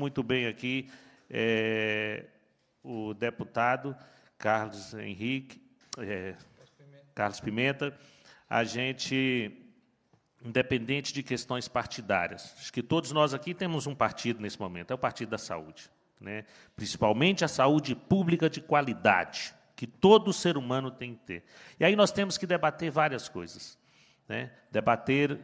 muito bem aqui é, o deputado Carlos Henrique, é, Carlos Pimenta. A gente, independente de questões partidárias, acho que todos nós aqui temos um partido nesse momento, é o Partido da Saúde. Né? principalmente a saúde pública de qualidade, que todo ser humano tem que ter. E aí nós temos que debater várias coisas. Né? Debater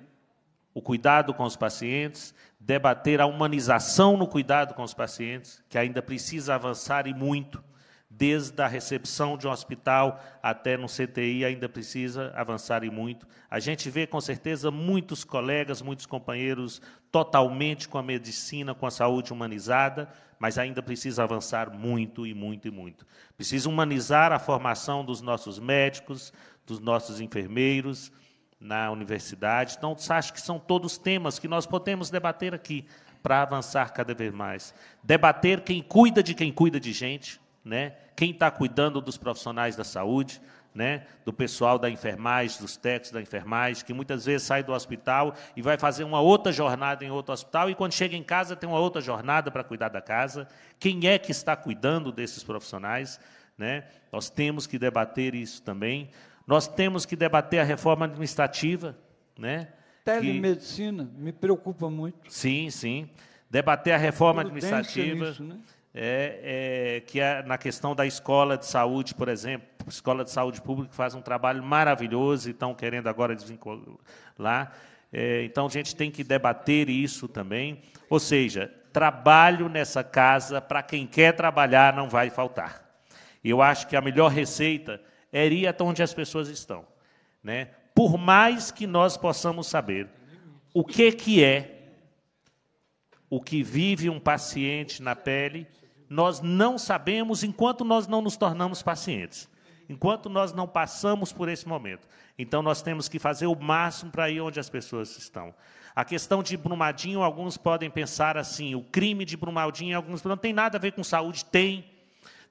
o cuidado com os pacientes, debater a humanização no cuidado com os pacientes, que ainda precisa avançar e muito, desde a recepção de um hospital até no CTI, ainda precisa avançar e muito. A gente vê, com certeza, muitos colegas, muitos companheiros totalmente com a medicina, com a saúde humanizada, mas ainda precisa avançar muito e muito e muito. Precisa humanizar a formação dos nossos médicos, dos nossos enfermeiros na universidade. Então, acho que são todos temas que nós podemos debater aqui para avançar cada vez mais. Debater quem cuida de quem cuida de gente, né? quem está cuidando dos profissionais da saúde, né? do pessoal da enfermagem, dos técnicos da enfermagem, que muitas vezes sai do hospital e vai fazer uma outra jornada em outro hospital, e quando chega em casa tem uma outra jornada para cuidar da casa. Quem é que está cuidando desses profissionais? Né? Nós temos que debater isso também. Nós temos que debater a reforma administrativa, né? Telemedicina que... me preocupa muito. Sim, sim. Debater a reforma Tudo administrativa. Nisso, né? É, é, que é na questão da escola de saúde, por exemplo, a escola de saúde pública faz um trabalho maravilhoso e estão querendo agora desvincular. É, então, a gente tem que debater isso também. Ou seja, trabalho nessa casa, para quem quer trabalhar, não vai faltar. Eu acho que a melhor receita Eriata, é onde as pessoas estão. Né? Por mais que nós possamos saber o que, que é o que vive um paciente na pele, nós não sabemos enquanto nós não nos tornamos pacientes, enquanto nós não passamos por esse momento. Então, nós temos que fazer o máximo para ir onde as pessoas estão. A questão de Brumadinho, alguns podem pensar assim, o crime de Brumadinho, alguns não tem nada a ver com saúde, tem.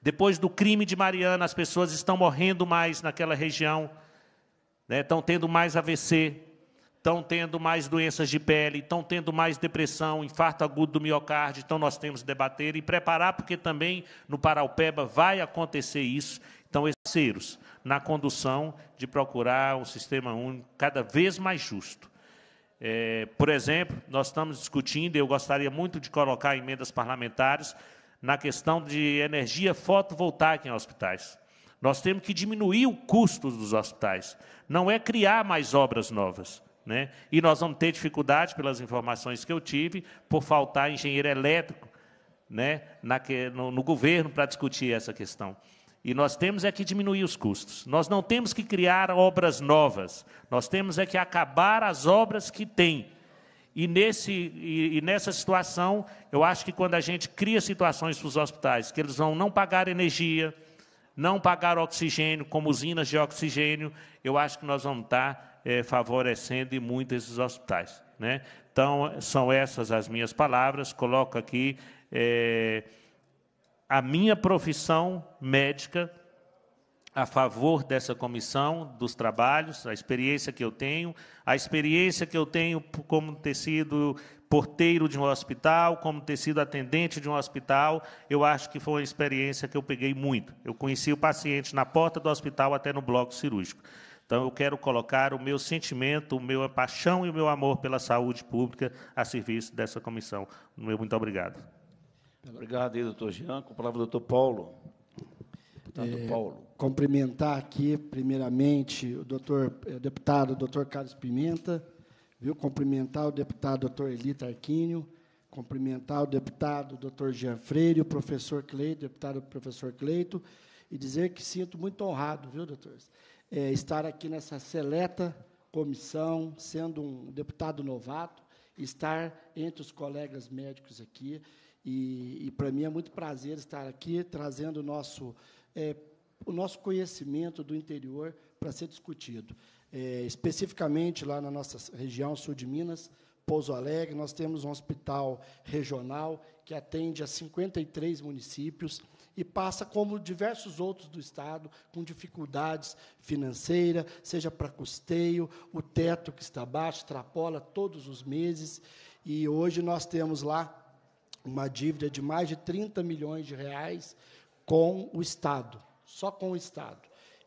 Depois do crime de Mariana, as pessoas estão morrendo mais naquela região, né? estão tendo mais AVC, estão tendo mais doenças de pele, estão tendo mais depressão, infarto agudo do miocárdio. Então, nós temos que debater e preparar, porque também no Paraupeba vai acontecer isso. Então, terceiros, na condução de procurar um sistema único cada vez mais justo. É, por exemplo, nós estamos discutindo, eu gostaria muito de colocar emendas parlamentares na questão de energia fotovoltaica em hospitais. Nós temos que diminuir o custo dos hospitais, não é criar mais obras novas. Né? E nós vamos ter dificuldade, pelas informações que eu tive, por faltar engenheiro elétrico né, na, no, no governo para discutir essa questão. E nós temos é que diminuir os custos. Nós não temos que criar obras novas, nós temos é que acabar as obras que tem e, nesse, e, e, nessa situação, eu acho que quando a gente cria situações para os hospitais, que eles vão não pagar energia, não pagar oxigênio, como usinas de oxigênio, eu acho que nós vamos estar é, favorecendo e muito esses hospitais. Né? Então, são essas as minhas palavras. Coloco aqui é, a minha profissão médica a favor dessa comissão dos trabalhos, a experiência que eu tenho, a experiência que eu tenho como ter sido porteiro de um hospital, como ter sido atendente de um hospital, eu acho que foi uma experiência que eu peguei muito. Eu conheci o paciente na porta do hospital até no bloco cirúrgico. Então, eu quero colocar o meu sentimento, o meu paixão e o meu amor pela saúde pública a serviço dessa comissão. Meu muito obrigado. Obrigado doutor Jean. Com a palavra, doutor Paulo. Deputado é, Paulo cumprimentar aqui, primeiramente, o doutor, o eh, deputado doutor Carlos Pimenta, viu? cumprimentar o deputado doutor Elita Arquínio, cumprimentar o deputado doutor Jean Freire, o professor Cleito, deputado professor Cleito, e dizer que sinto muito honrado, viu, doutores, é, estar aqui nessa seleta comissão, sendo um deputado novato, estar entre os colegas médicos aqui. E, e para mim é muito prazer estar aqui trazendo o nosso é, o nosso conhecimento do interior para ser discutido. É, especificamente lá na nossa região sul de Minas, Pouso Alegre, nós temos um hospital regional que atende a 53 municípios e passa, como diversos outros do Estado, com dificuldades financeiras, seja para custeio, o teto que está baixo, extrapola todos os meses. E hoje nós temos lá uma dívida de mais de 30 milhões de reais com o Estado só com o Estado.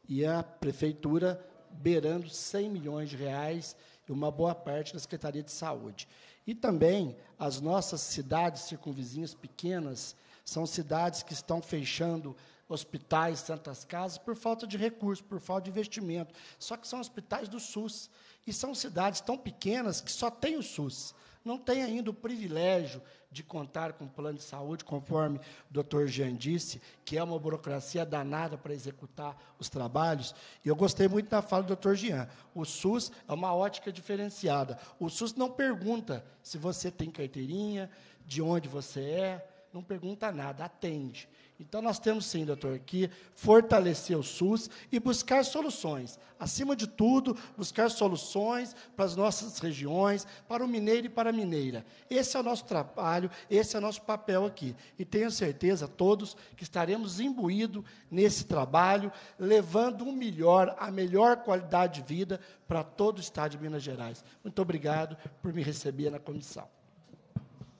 E a prefeitura beirando 100 milhões de reais e uma boa parte da Secretaria de Saúde. E também as nossas cidades circunvizinhas pequenas são cidades que estão fechando hospitais, santas casas, por falta de recursos, por falta de investimento. Só que são hospitais do SUS. E são cidades tão pequenas que só tem o SUS. Não tem ainda o privilégio de contar com plano de saúde, conforme o doutor Jean disse, que é uma burocracia danada para executar os trabalhos. E eu gostei muito da fala do doutor Jean. O SUS é uma ótica diferenciada. O SUS não pergunta se você tem carteirinha, de onde você é, não pergunta nada, atende. Então, nós temos sim, doutor, que fortalecer o SUS e buscar soluções. Acima de tudo, buscar soluções para as nossas regiões, para o mineiro e para a mineira. Esse é o nosso trabalho, esse é o nosso papel aqui. E tenho certeza, todos, que estaremos imbuídos nesse trabalho, levando o melhor, a melhor qualidade de vida para todo o Estado de Minas Gerais. Muito obrigado por me receber na comissão.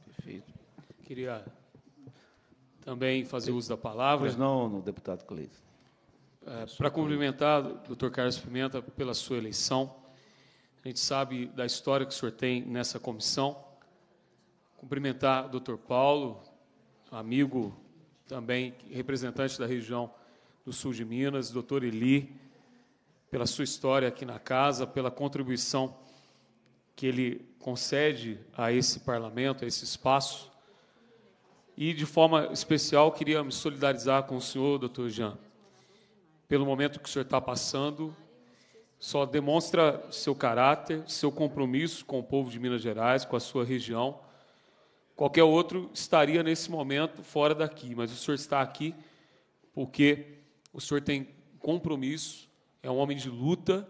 Perfeito. Queria também fazer uso da palavra. Pois não, deputado Cleiton. É, Para cumprimentar o doutor Carlos Pimenta pela sua eleição. A gente sabe da história que o senhor tem nessa comissão. Cumprimentar o doutor Paulo, amigo também, representante da região do sul de Minas, doutor Eli, pela sua história aqui na casa, pela contribuição que ele concede a esse parlamento, a esse espaço. E, de forma especial, queria me solidarizar com o senhor, doutor Jean, pelo momento que o senhor está passando. Só demonstra seu caráter, seu compromisso com o povo de Minas Gerais, com a sua região. Qualquer outro estaria nesse momento fora daqui, mas o senhor está aqui porque o senhor tem compromisso, é um homem de luta,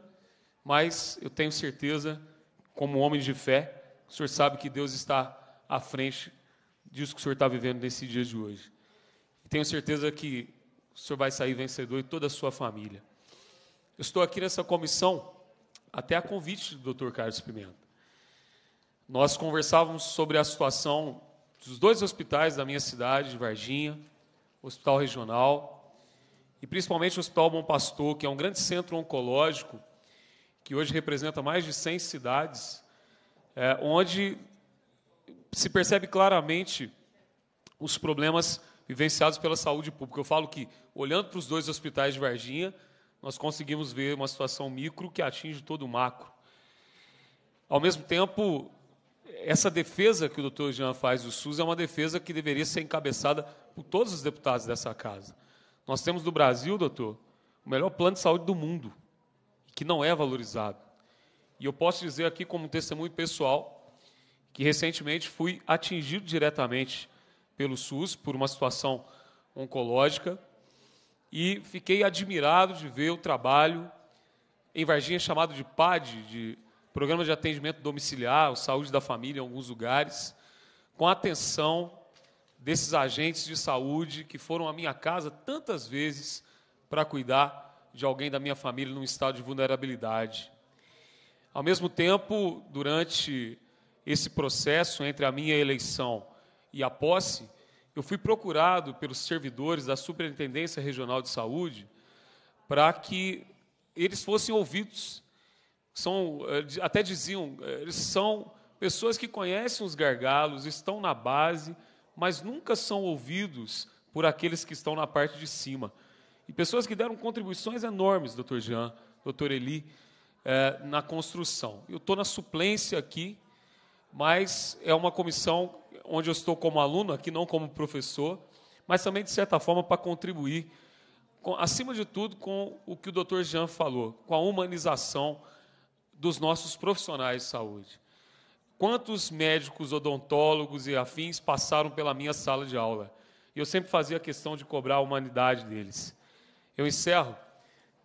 mas eu tenho certeza, como um homem de fé, o senhor sabe que Deus está à frente disso que o senhor está vivendo nesse dia de hoje. Tenho certeza que o senhor vai sair vencedor e toda a sua família. Eu estou aqui nessa comissão até a convite do Dr. Carlos Pimenta. Nós conversávamos sobre a situação dos dois hospitais da minha cidade, de Varginha, Hospital Regional e principalmente o Hospital Bom Pastor, que é um grande centro oncológico que hoje representa mais de 100 cidades, é, onde se percebe claramente os problemas vivenciados pela saúde pública. Eu falo que, olhando para os dois hospitais de Varginha, nós conseguimos ver uma situação micro que atinge todo o macro. Ao mesmo tempo, essa defesa que o doutor Jean faz do SUS é uma defesa que deveria ser encabeçada por todos os deputados dessa casa. Nós temos no Brasil, doutor, o melhor plano de saúde do mundo, que não é valorizado. E eu posso dizer aqui, como testemunho pessoal, que recentemente fui atingido diretamente pelo SUS por uma situação oncológica e fiquei admirado de ver o trabalho em Varginha chamado de PAD, de Programa de Atendimento Domiciliar, Saúde da Família em alguns lugares, com a atenção desses agentes de saúde que foram à minha casa tantas vezes para cuidar de alguém da minha família num estado de vulnerabilidade. Ao mesmo tempo, durante esse processo entre a minha eleição e a posse, eu fui procurado pelos servidores da Superintendência Regional de Saúde para que eles fossem ouvidos. São, eh, até diziam, eh, eles são pessoas que conhecem os gargalos, estão na base, mas nunca são ouvidos por aqueles que estão na parte de cima. E pessoas que deram contribuições enormes, doutor Jean, doutor Eli, eh, na construção. Eu estou na suplência aqui, mas é uma comissão onde eu estou como aluno, aqui não como professor, mas também, de certa forma, para contribuir, com, acima de tudo, com o que o doutor Jean falou, com a humanização dos nossos profissionais de saúde. Quantos médicos, odontólogos e afins passaram pela minha sala de aula? E eu sempre fazia questão de cobrar a humanidade deles. Eu encerro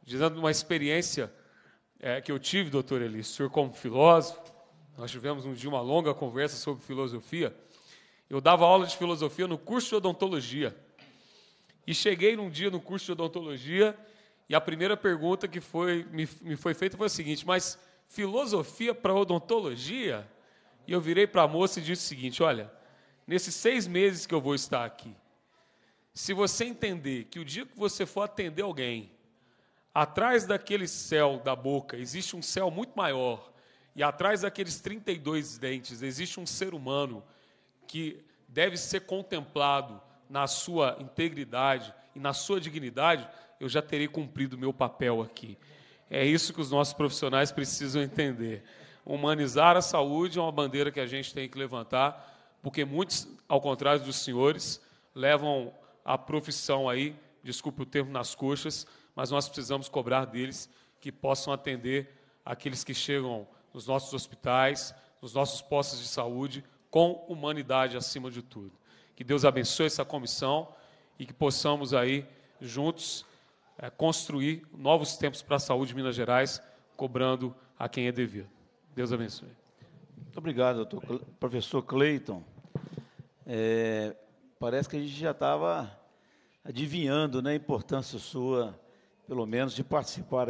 dizendo uma experiência é, que eu tive, doutor Eli, o senhor como filósofo, nós tivemos um dia uma longa conversa sobre filosofia. Eu dava aula de filosofia no curso de odontologia. E cheguei num dia no curso de odontologia e a primeira pergunta que foi, me, me foi feita foi a seguinte: Mas filosofia para odontologia? E eu virei para a moça e disse o seguinte: Olha, nesses seis meses que eu vou estar aqui, se você entender que o dia que você for atender alguém, atrás daquele céu da boca existe um céu muito maior e atrás daqueles 32 dentes existe um ser humano que deve ser contemplado na sua integridade e na sua dignidade, eu já terei cumprido o meu papel aqui. É isso que os nossos profissionais precisam entender. Humanizar a saúde é uma bandeira que a gente tem que levantar, porque muitos, ao contrário dos senhores, levam a profissão aí, desculpe o termo, nas coxas, mas nós precisamos cobrar deles que possam atender aqueles que chegam nos nossos hospitais, nos nossos postos de saúde, com humanidade acima de tudo. Que Deus abençoe essa comissão e que possamos aí juntos é, construir novos tempos para a saúde de Minas Gerais, cobrando a quem é devido. Deus abençoe. Muito obrigado, doutor, professor Cleiton. É, parece que a gente já estava adivinhando né, a importância sua, pelo menos, de participar.